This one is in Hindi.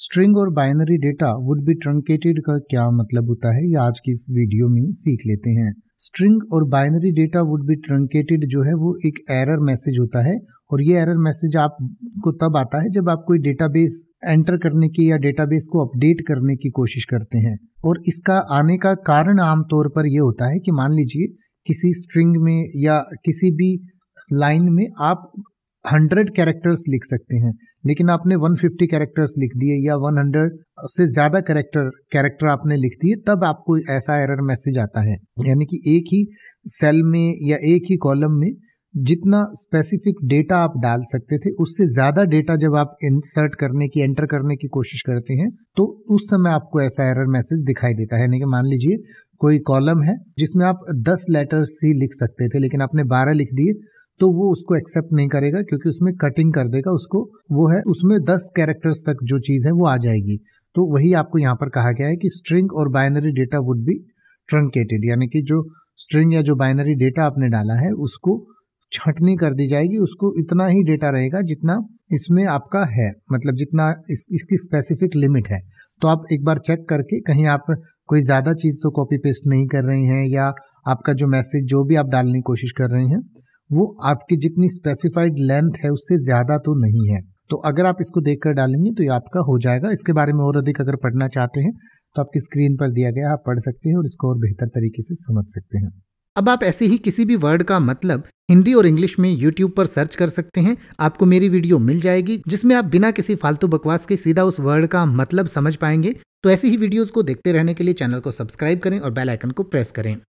स्ट्रिंग और binary data would be truncated का क्या मतलब होता है ये आज की इस वीडियो में सीख लेते हैं स्ट्रिंग और binary data would be truncated जो है वो एक एरर मैसेज होता है और ये एरर मैसेज आपको तब आता है जब आप कोई डेटाबेस एंटर करने की या डेटाबेस को अपडेट करने की कोशिश करते हैं और इसका आने का कारण आमतौर पर यह होता है कि मान लीजिए किसी स्ट्रिंग में या किसी भी लाइन में आप हंड्रेड कैरेक्टर्स लिख सकते हैं लेकिन आपने 150 कैरेक्टर्स लिख दिए या 100 से ज़्यादा कैरेक्टर कैरेक्टर आपने लिख दिए तब आपको ऐसा एरर मैसेज आता है यानी कि एक ही सेल में या एक ही कॉलम में जितना स्पेसिफिक डेटा आप डाल सकते थे उससे ज़्यादा डेटा जब आप इंसर्ट करने की एंटर करने की कोशिश करते हैं तो उस समय आपको ऐसा एरर मैसेज दिखाई देता है यानी कि मान लीजिए कोई कॉलम है जिसमें आप 10 लेटर्स ही लिख सकते थे लेकिन आपने 12 लिख दिए तो वो उसको एक्सेप्ट नहीं करेगा क्योंकि उसमें कटिंग कर देगा उसको वो है उसमें दस कैरेक्टर्स तक जो चीज़ है वो आ जाएगी तो वही आपको यहाँ पर कहा गया है कि स्ट्रिंग और binary data would be truncated यानी कि जो स्ट्रिंग या जो बाइनरी डेटा आपने डाला है उसको छटनी कर दी जाएगी उसको इतना ही डेटा रहेगा जितना इसमें आपका है मतलब जितना इस, इसकी स्पेसिफिक लिमिट है तो आप एक बार चेक करके कहीं आप कोई ज़्यादा चीज़ तो कॉपी पेस्ट नहीं कर रही हैं या आपका जो मैसेज जो भी आप डालने की कोशिश कर रहे हैं वो आपकी जितनी स्पेसिफाइड लेंथ है उससे ज़्यादा तो नहीं है तो अगर आप इसको देख कर डालेंगे तो ये आपका हो जाएगा इसके बारे में और अधिक अगर पढ़ना चाहते हैं तो आपकी स्क्रीन पर दिया गया आप पढ़ सकते हैं और इसको और बेहतर तरीके से समझ सकते हैं अब आप ऐसे ही किसी भी वर्ड का मतलब हिंदी और इंग्लिश में यूट्यूब पर सर्च कर सकते हैं आपको मेरी वीडियो मिल जाएगी जिसमें आप बिना किसी फालतू बकवास के सीधा उस वर्ड का मतलब समझ पाएंगे तो ऐसी ही वीडियोस को देखते रहने के लिए चैनल को सब्सक्राइब करें और बेल आइकन को प्रेस करें